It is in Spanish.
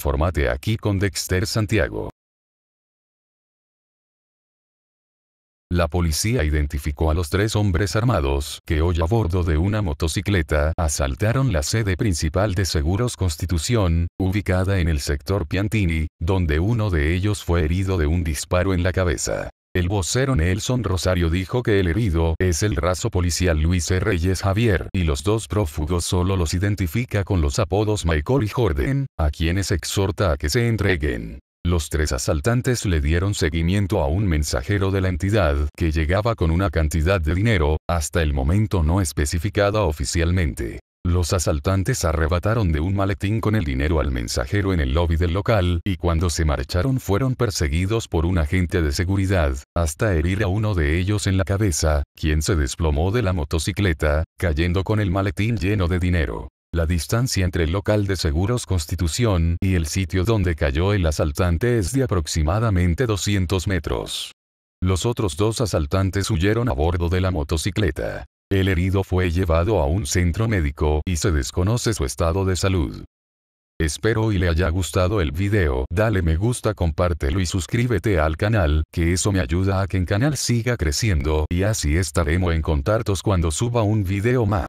Infórmate aquí con Dexter Santiago. La policía identificó a los tres hombres armados que hoy a bordo de una motocicleta asaltaron la sede principal de Seguros Constitución, ubicada en el sector Piantini, donde uno de ellos fue herido de un disparo en la cabeza. El vocero Nelson Rosario dijo que el herido es el raso policial Luis Reyes Javier y los dos prófugos solo los identifica con los apodos Michael y Jordan, a quienes exhorta a que se entreguen. Los tres asaltantes le dieron seguimiento a un mensajero de la entidad que llegaba con una cantidad de dinero, hasta el momento no especificada oficialmente. Los asaltantes arrebataron de un maletín con el dinero al mensajero en el lobby del local y cuando se marcharon fueron perseguidos por un agente de seguridad, hasta herir a uno de ellos en la cabeza, quien se desplomó de la motocicleta, cayendo con el maletín lleno de dinero. La distancia entre el local de seguros Constitución y el sitio donde cayó el asaltante es de aproximadamente 200 metros. Los otros dos asaltantes huyeron a bordo de la motocicleta. El herido fue llevado a un centro médico y se desconoce su estado de salud. Espero y le haya gustado el video, dale me gusta compártelo y suscríbete al canal, que eso me ayuda a que el canal siga creciendo y así estaremos en contactos cuando suba un video más.